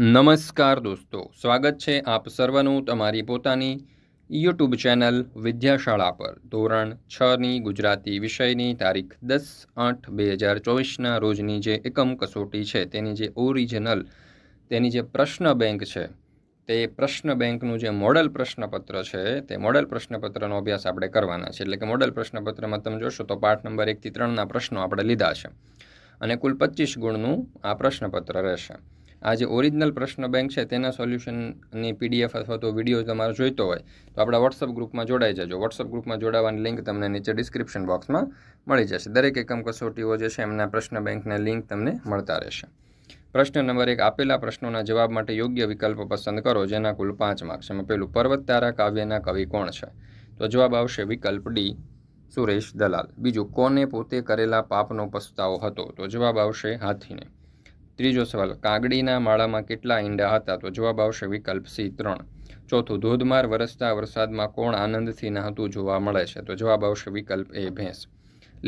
નમસ્કાર દોસ્તો સ્વાગત છે આપ સર્વનું તમારી પોતાની યુટ્યુબ ચેનલ વિદ્યાશાળા પર ધોરણ છની ગુજરાતી વિષયની તારીખ દસ આઠ બે હજાર ચોવીસના રોજની જે એકમ કસોટી છે તેની જે ઓરિજિનલ તેની જે પ્રશ્ન બેંક છે તે પ્રશ્ન બેંકનું જે મોડલ પ્રશ્નપત્ર છે તે મોડલ પ્રશ્નપત્રનો અભ્યાસ આપણે કરવાના છે એટલે કે મોડલ પ્રશ્નપત્રમાં તમે જોશો તો પાઠ નંબર એકથી ત્રણના પ્રશ્નો આપણે લીધા છે અને કુલ પચીસ ગુણનું આ પ્રશ્નપત્ર રહેશે આ જે ઓરિજિનલ પ્રશ્ન બેંક છે તેના સોલ્યુશનની પીડીએફ અથવા તો વિડીયો તમારે જોઈતો હોય તો આપણા વોટ્સઅપ ગ્રુપમાં જોડાઈ જજો વોટ્સઅપ ગ્રુપમાં જોડાવાની લિંક તમને નીચે ડિસ્ક્રિપ્શન બોક્સમાં મળી જશે દરેક એકમ કસોટીઓ જે છે એમના પ્રશ્ન બેંકની લિંક તમને મળતા રહેશે પ્રશ્ન નંબર એક આપેલા પ્રશ્નોના જવાબ માટે યોગ્ય વિકલ્પ પસંદ કરો જેના કુલ પાંચ માર્ક્સ એમાં પહેલું પર્વત તારા કાવ્યના કવિ કોણ છે તો જવાબ આવશે વિકલ્પ ડી સુરેશ દલાલ બીજું કોને પોતે કરેલા પાપનો પસ્તાવો હતો તો જવાબ આવશે હાથીને ત્રીજો સવાલ કાગડીના માળામાં કેટલા ઈંડા હતા તો જવાબ આવશે વિકલ્પ સી ત્રણ ચોથું ધોધમાર વરસતા વરસાદમાં કોણ આનંદથી નહાતું જોવા મળે છે તો જવાબ આવશે વિકલ્પ એ ભેંસ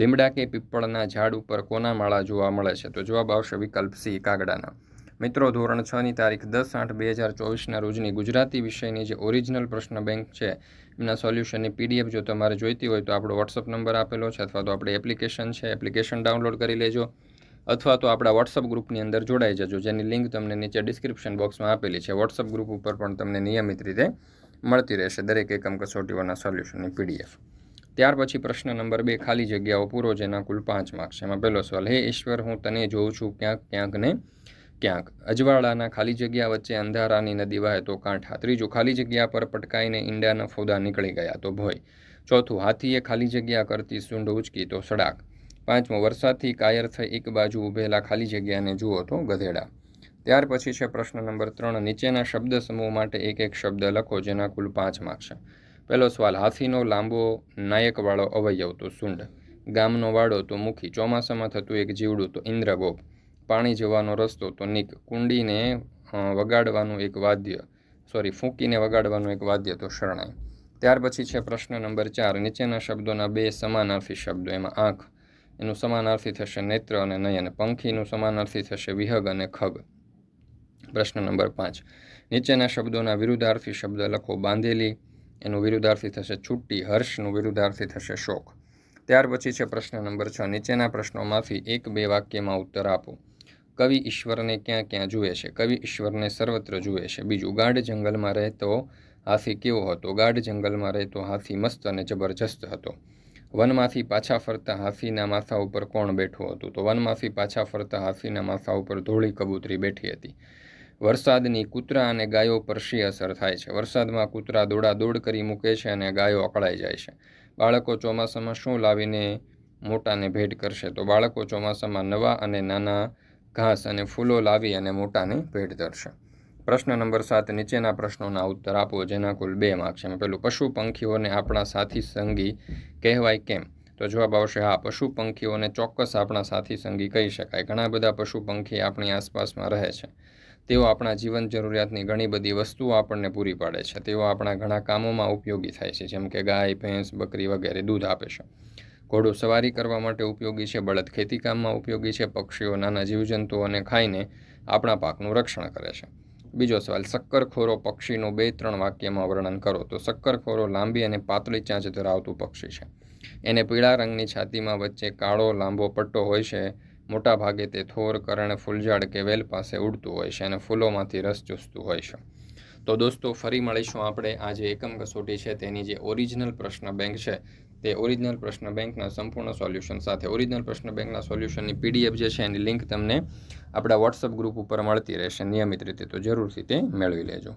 લીમડા કે પીપળના ઝાડ ઉપર કોના માળા જોવા મળે છે તો જવાબ આવશે વિકલ્પ સી કાગડાના મિત્રો ધોરણ છ ની તારીખ દસ આઠ બે હજાર ચોવીસના રોજની ગુજરાતી વિષયની જે ઓરિજિનલ પ્રશ્ન બેંક છે એમના સોલ્યુશનની પીડીએફ જો તમારે જોઈતી હોય તો આપણો વોટ્સઅપ નંબર આપેલો છે અથવા તો આપણી એપ્લિકેશન છે એપ્લિકેશન ડાઉનલોડ કરી લેજો અથવા તો આપણા વોટ્સઅપ ગ્રુપની અંદર જોડાઈ જજો જેની લિંક તમને નીચે ડિસ્ક્રિપ્શન બોક્સમાં આપેલી છે વોટ્સઅપ ગ્રુપ ઉપર પણ તમને નિયમિત રીતે મળતી રહેશે દરેક એકમ કસોટીઓના સોલ્યુશનની પીડીએફ ત્યાર પછી પ્રશ્ન નંબર બે ખાલી જગ્યાઓ પૂરો જેના કુલ પાંચ માર્ક્સ એમાં પહેલો સવાલ હે ઈશ્વર હું તને જોઉં છું ક્યાંક ક્યાંક ને ક્યાંક અજવાળાના ખાલી જગ્યા વચ્ચે અંધારાની નદી વહે તો કાંઠા ત્રીજું ખાલી જગ્યા પર પટકાઈને ઈંડાના ફોદા નીકળી ગયા તો ભોય ચોથું હાથીએ ખાલી જગ્યા કરતી સૂંઢ ઉચકી તો સડાક પાંચમો વરસાદથી કાયર થઈ એક બાજુ ઊભેલા ખાલી જગ્યાને જુઓ તો ગધેડા ત્યાર પછી છે પ્રશ્ન નંબર ત્રણ નીચેના શબ્દ સમૂહ માટે એક એક શબ્દ લખો જેના કુલ પાંચ માર્ક છે પહેલો સવાલ હાથીનો લાંબો નાયકવાળો અવયવ તો સુંડ ગામનો વાડો તો મુખી ચોમાસામાં થતું એક જીવડું તો ઇન્દ્રગોપ પાણી જવાનો રસ્તો તો નિક કુંડીને વગાડવાનું એક વાદ્ય સોરી ફૂંકીને વગાડવાનું એક વાદ્ય તો શરણાઈ ત્યાર પછી છે પ્રશ્ન નંબર ચાર નીચેના શબ્દોના બે સમાનાર્થી શબ્દો એમાં આંખ એનું સમાનાર્થી થશે નેત્ર અને નય અને પંખીનું સમાનાર્થી થશે વિહગ અને ખગ પ્રશ્ન નંબર પાંચ નીચેના શબ્દોના વિરુદ્ધાર્થી શબ્દ લખો બાંધેલી એનું વિરુદ્ધાર્થી થશે છુટ્ટી હર્ષનું વિરુદ્ધાર્થી થશે શોખ ત્યાર પછી છે પ્રશ્ન નંબર છ નીચેના પ્રશ્નોમાંથી એક બે વાક્યમાં ઉત્તર આપો કવિ ઈશ્વરને ક્યાં ક્યાં જુએ છે કવિ ઈશ્વરને સર્વત્ર જુએ છે બીજું ગાઢ જંગલમાં રહેતો હાથી કેવો હતો ગાઢ જંગલમાં રહેતો હાથી મસ્ત અને જબરજસ્ત હતો વનમાંથી પાછા ફરતા હાથીના માથા ઉપર કોણ બેઠું હતું તો વનમાંથી પાછા ફરતા હાથીના માથા ઉપર ધોળી કબૂતરી બેઠી હતી વરસાદની કૂતરા અને ગાયો પર શી અસર થાય છે વરસાદમાં કૂતરા દોડાદોડ કરી મૂકે છે અને ગાયો અકળાઈ જાય છે બાળકો ચોમાસામાં શું લાવીને મોટાને ભેટ કરશે તો બાળકો ચોમાસામાં નવા અને નાના ઘાસ અને ફૂલો લાવી અને મોટાને ભેટ ધરશે પ્રશ્ન નંબર સાત નીચેના પ્રશ્નોના ઉત્તર આપો જેના કુલ બે માર્ક છે પેલું પશુ પંખીઓને આપણા સાથી સંગી કહેવાય કેમ તો જવાબ આવશે હા પશુ પંખીઓને ચોક્કસ આપણા સાથી સંગી કહી શકાય ઘણા બધા પશુ પંખી આપણી આસપાસમાં રહે છે તેઓ આપણા જીવન જરૂરિયાતની ઘણી બધી વસ્તુઓ આપણને પૂરી પાડે છે તેઓ આપણા ઘણા કામોમાં ઉપયોગી થાય છે જેમ કે ગાય ભેંસ બકરી વગેરે દૂધ આપે છે ઘોડો સવારી કરવા માટે ઉપયોગી છે બળદ ખેતીકામમાં ઉપયોગી છે પક્ષીઓ નાના જીવજંતુઓને ખાઈને આપણા પાકનું રક્ષણ કરે છે બીજો સવાલ શક્કરખોરો પક્ષીનું બે ત્રણ વાક્યમાં વર્ણન કરો તો શક્કરખોરો લાંબી અને પાતળી ચાંચ ધરાવતું પક્ષી છે એને પીળા રંગની છાતીમાં વચ્ચે કાળો લાંબો પટ્ટો હોય છે મોટા ભાગે તે થોર કરણ ફૂલઝાડ કે વેલ પાસે ઉડતું હોય છે અને ફૂલોમાંથી રસ ચૂસતું હોય છે તો દોસ્તો ફરી મળીશું આપણે આ જે એકમ કસોટી છે તેની જે ઓરિજિનલ પ્રશ્ન બેંક છે તે ઓરિજિનલ પ્રશ્ન બેંકના સંપૂર્ણ સોલ્યુશન સાથે ઓરિજિનલ પ્રશ્ન બેંકના સોલ્યુશનની પીડીએફ જે છે એની લિંક તમને આપણા વોટ્સઅપ ગ્રુપ ઉપર મળતી રહેશે નિયમિત રીતે તો જરૂરથી તે મેળવી લેજો